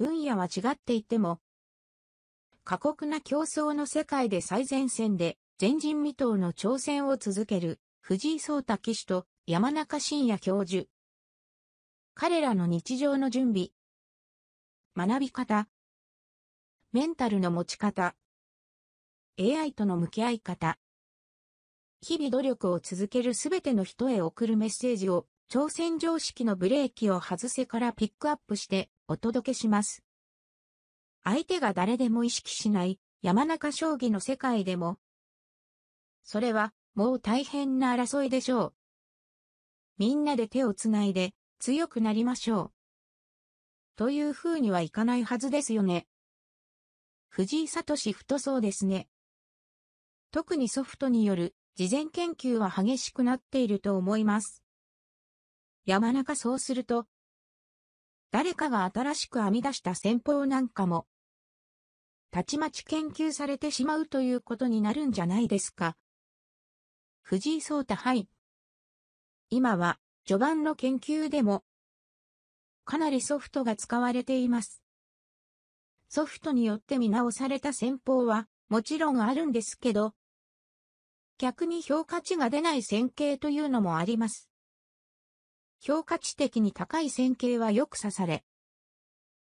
分野は違っていても、過酷な競争の世界で最前線で前人未到の挑戦を続ける藤井聡太騎手と山中伸也教授。彼らの日常の準備、学び方、メンタルの持ち方、AI との向き合い方、日々努力を続けるすべての人へ送るメッセージを挑戦常識のブレーキを外せからピックアップしてお届けします。相手が誰でも意識しない山中将棋の世界でも、それはもう大変な争いでしょう。みんなで手をつないで強くなりましょう。という風にはいかないはずですよね。藤井聡太そうですね。特にソフトによる事前研究は激しくなっていると思います。山中そうすると、誰かが新しく編み出した戦法なんかも、たちまち研究されてしまうということになるんじゃないですか。藤井聡太はい。今は、序盤の研究でも、かなりソフトが使われています。ソフトによって見直された戦法は、もちろんあるんですけど、逆に評価値が出ない戦型というのもあります。評価値的に高い線形はよく指され、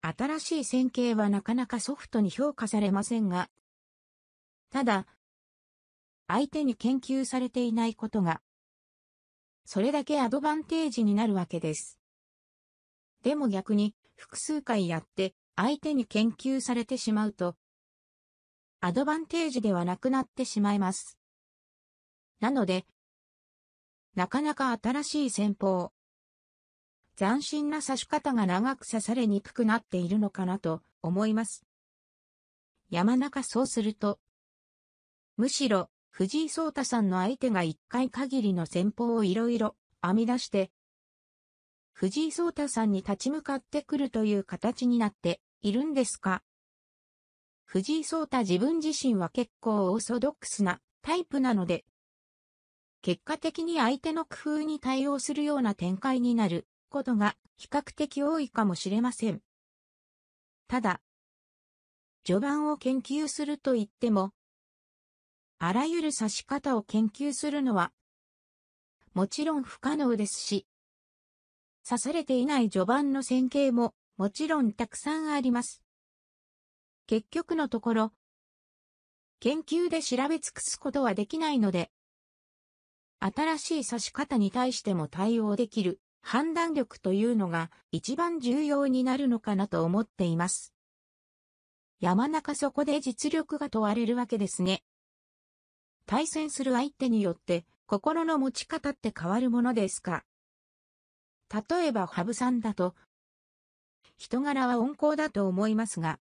新しい線形はなかなかソフトに評価されませんが、ただ、相手に研究されていないことが、それだけアドバンテージになるわけです。でも逆に、複数回やって、相手に研究されてしまうと、アドバンテージではなくなってしまいます。なので、なかなか新しい戦法、斬新な刺し方が長く刺されにくくなっているのかなと思います。山中そうすると、むしろ藤井聡太さんの相手が一回限りの戦法をいろいろ編み出して、藤井聡太さんに立ち向かってくるという形になっているんですか藤井聡太自分自身は結構オーソドックスなタイプなので、結果的に相手の工夫に対応するような展開になることが比較的多いかもしれません。ただ、序盤を研究すると言っても、あらゆる指し方を研究するのは、もちろん不可能ですし、刺されていない序盤の線形ももちろんたくさんあります。結局のところ、研究で調べ尽くすことはできないので、新しい指し方に対しても対応できる判断力というのが一番重要になるのかなと思っています。山中そこで実力が問われるわけですね。対戦する相手によって心の持ち方って変わるものですか例えば羽生さんだと、人柄は温厚だと思いますが、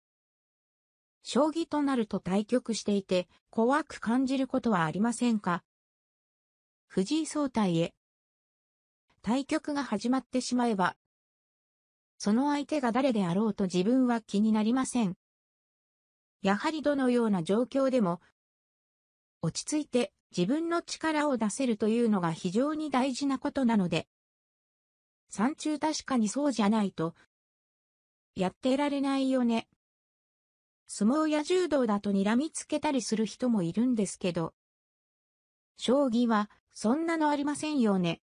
将棋となると対局していて怖く感じることはありませんか藤井総体へ対局が始まってしまえば、その相手が誰であろうと自分は気になりません。やはりどのような状況でも、落ち着いて自分の力を出せるというのが非常に大事なことなので、山中確かにそうじゃないと、やってられないよね。相撲や柔道だと睨みつけたりする人もいるんですけど、将棋はそんなのありませんよね。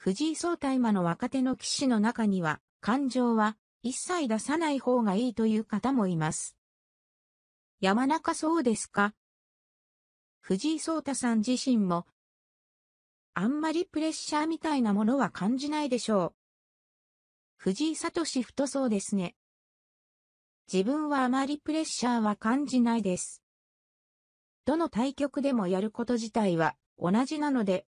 藤井聡太今の若手の騎士の中には、感情は一切出さない方がいいという方もいます。山中そうですか藤井聡太さん自身も、あんまりプレッシャーみたいなものは感じないでしょう。藤井聡太そうですね。自分はあまりプレッシャーは感じないです。どの対局でもやること自体は同じなので、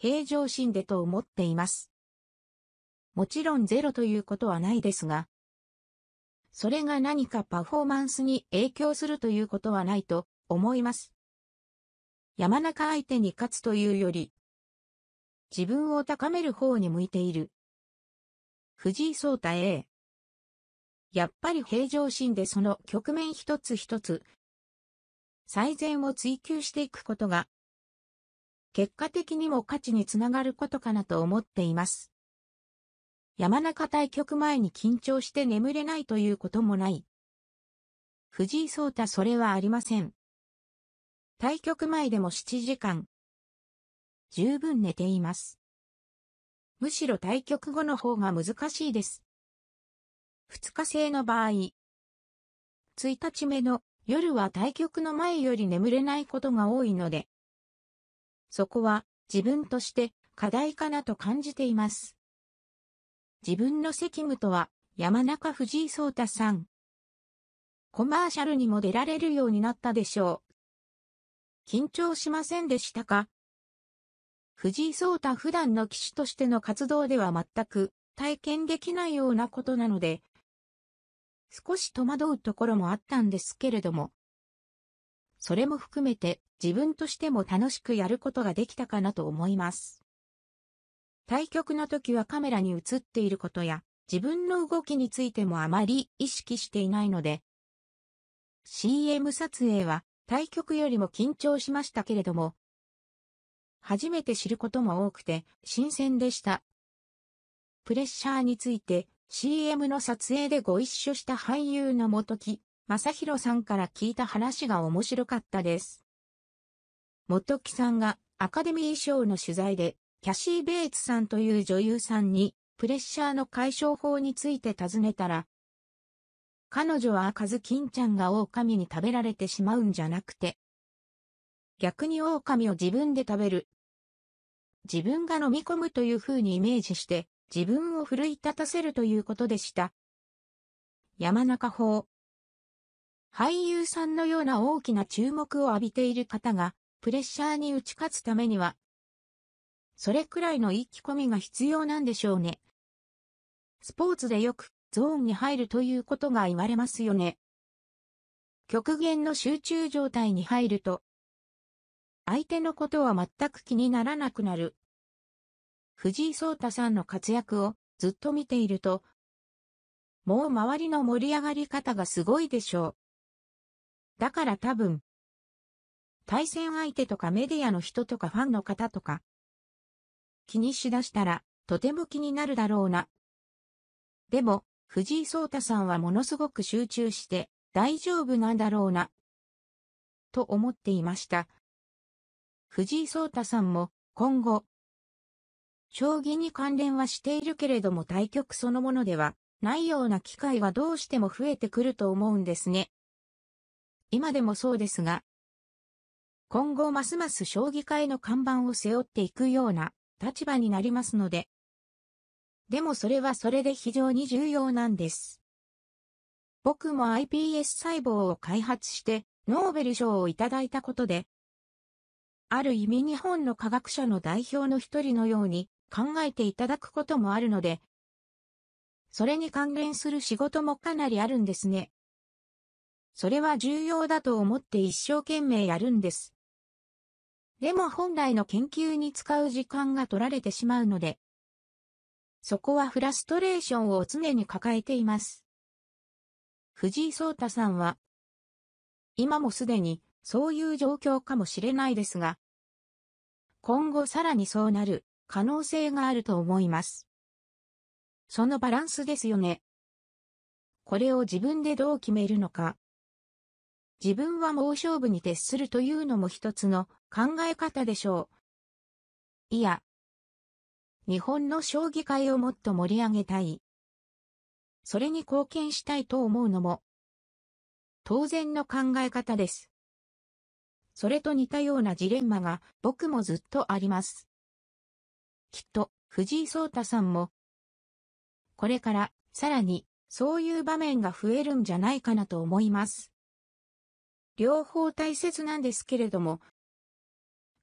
平常心でと思っています。もちろんゼロということはないですが、それが何かパフォーマンスに影響するということはないと思います。山中相手に勝つというより、自分を高める方に向いている。藤井聡太 A。やっぱり平常心でその局面一つ一つ、最善を追求していくことが結果的にも価値につながることかなと思っています。山中対局前に緊張して眠れないということもない。藤井聡太それはありません。対局前でも7時間。十分寝ています。むしろ対局後の方が難しいです。2日制の場合、1日目の夜は対局の前より眠れないことが多いので、そこは自分として課題かなと感じています。自分の責務とは山中藤井聡太さん。コマーシャルにも出られるようになったでしょう。緊張しませんでしたか藤井聡太普段の騎手としての活動では全く体験できないようなことなので、少し戸惑うところもあったんですけれども、それも含めて自分としても楽しくやることができたかなと思います。対局の時はカメラに映っていることや自分の動きについてもあまり意識していないので、CM 撮影は対局よりも緊張しましたけれども、初めて知ることも多くて新鮮でした。プレッシャーについて CM の撮影でご一緒した俳優の元木正宏さんから聞いた話が面白かったです。元木さんがアカデミー賞の取材で、キャシー・ベイツさんという女優さんに、プレッシャーの解消法について尋ねたら、彼女は赤ずきんちゃんが狼に食べられてしまうんじゃなくて、逆に狼を自分で食べる。自分が飲み込むという風にイメージして、自分を奮い立たせるということでした。山中法、俳優さんのような大きな注目を浴びている方が、プレッシャーに打ち勝つためには、それくらいの意気込みが必要なんでしょうね。スポーツでよくゾーンに入るということが言われますよね。極限の集中状態に入ると、相手のことは全く気にならなくなる。藤井聡太さんの活躍をずっと見ていると、もう周りの盛り上がり方がすごいでしょう。だから多分、対戦相手とかメディアの人とかファンの方とか、気にしだしたら、とても気になるだろうな。でも、藤井聡太さんはものすごく集中して、大丈夫なんだろうな、と思っていました。藤井聡太さんも、今後、将棋に関連はしているけれども対局そのものでは、ないような機会はどうしても増えてくると思うんですね。今でもそうですが、今後ますます将棋界の看板を背負っていくような立場になりますので、でもそれはそれで非常に重要なんです。僕も iPS 細胞を開発してノーベル賞をいただいたことで、ある意味日本の科学者の代表の一人のように考えていただくこともあるので、それに関連する仕事もかなりあるんですね。それは重要だと思って一生懸命やるんです。でも本来の研究に使う時間が取られてしまうので、そこはフラストレーションを常に抱えています。藤井聡太さんは、今もすでにそういう状況かもしれないですが、今後さらにそうなる可能性があると思います。そのバランスですよね。これを自分でどう決めるのか。自分は猛勝負に徹するというのも一つの考え方でしょう。いや、日本の将棋界をもっと盛り上げたい。それに貢献したいと思うのも、当然の考え方です。それと似たようなジレンマが僕もずっとあります。きっと藤井聡太さんも、これからさらにそういう場面が増えるんじゃないかなと思います。両方大切なんですけれども、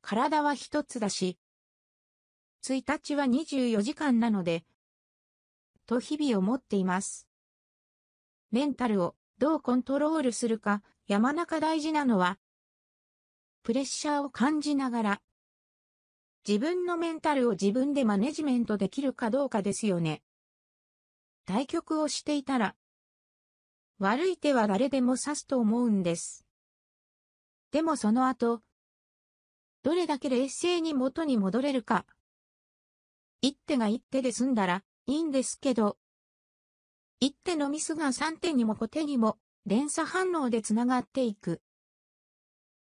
体は一つだし、1日は24時間なので、と日々思っています。メンタルをどうコントロールするか、山中大事なのは、プレッシャーを感じながら、自分のメンタルを自分でマネジメントできるかどうかですよね。対局をしていたら、悪い手は誰でも指すと思うんです。でもその後、どれだけ冷静に元に戻れるか。一手が一手で済んだら、いいんですけど。一手のミスが三手にも小手にも、連鎖反応でつながっていく。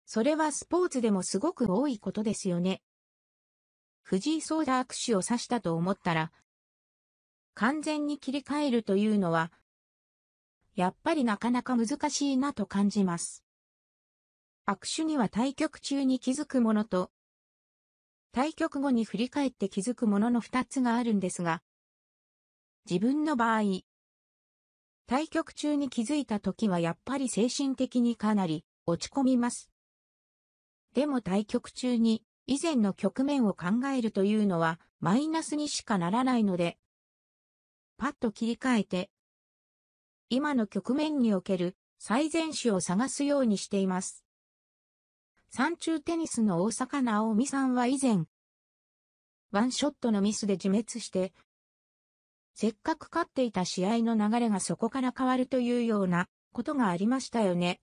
それはスポーツでもすごく多いことですよね。藤井聡太握手を指したと思ったら、完全に切り替えるというのは、やっぱりなかなか難しいなと感じます。握手には対局中に気づくものと、対局後に振り返って気づくものの二つがあるんですが、自分の場合、対局中に気づいた時はやっぱり精神的にかなり落ち込みます。でも対局中に以前の局面を考えるというのはマイナスにしかならないので、パッと切り替えて、今の局面における最善手を探すようにしています。山中テニスの大坂なおみさんは以前、ワンショットのミスで自滅して、せっかく勝っていた試合の流れがそこから変わるというようなことがありましたよね。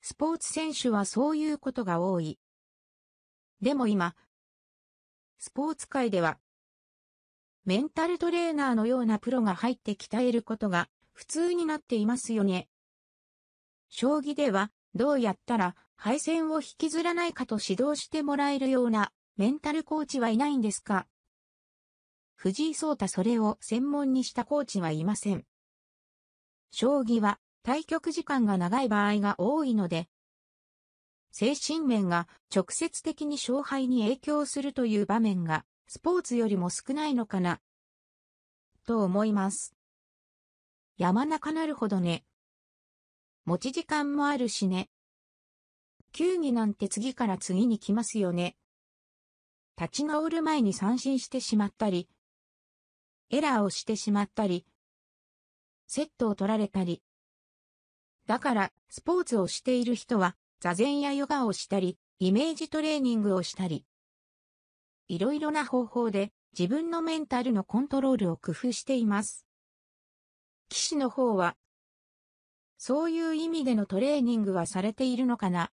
スポーツ選手はそういうことが多い。でも今、スポーツ界では、メンタルトレーナーのようなプロが入って鍛えることが普通になっていますよね。将棋ではどうやったら敗戦を引きずらないかと指導してもらえるようなメンタルコーチはいないんですか藤井聡太それを専門にしたコーチはいません。将棋は対局時間が長い場合が多いので、精神面が直接的に勝敗に影響するという場面がスポーツよりも少ないのかな、と思います。山中なるほどね。持ち時間もあるしね。球技なんて次から次に来ますよね。立ち直る前に三振してしまったり、エラーをしてしまったり、セットを取られたり。だから、スポーツをしている人は、座禅やヨガをしたり、イメージトレーニングをしたり、いろいろな方法で自分のメンタルのコントロールを工夫しています。騎士の方は、そういう意味でのトレーニングはされているのかな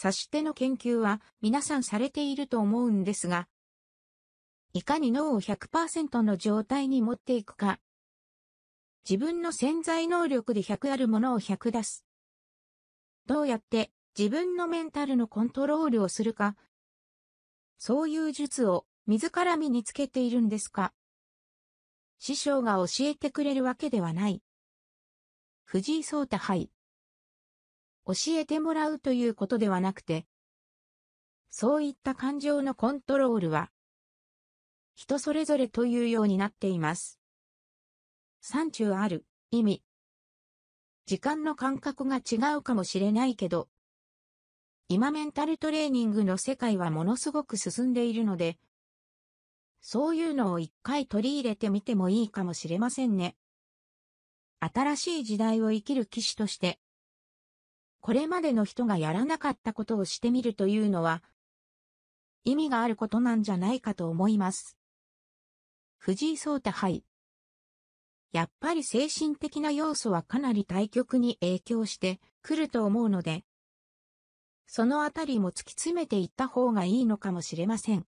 差し手の研究は皆さんされていると思うんですが、いかに脳を100%の状態に持っていくか。自分の潜在能力で100あるものを100出す。どうやって自分のメンタルのコントロールをするか。そういう術を自ら身につけているんですか師匠が教えてくれるわけではない。藤井聡太杯。教えてもらうということではなくて、そういった感情のコントロールは、人それぞれというようになっています。山中ある、意味。時間の感覚が違うかもしれないけど、今メンタルトレーニングの世界はものすごく進んでいるので、そういうのを一回取り入れてみてもいいかもしれませんね。新しい時代を生きる騎士として、これまでの人がやらなかったことをしてみるというのは、意味があることなんじゃないかと思います。藤井聡太杯。やっぱり精神的な要素はかなり対局に影響してくると思うので、そのあたりも突き詰めていった方がいいのかもしれません。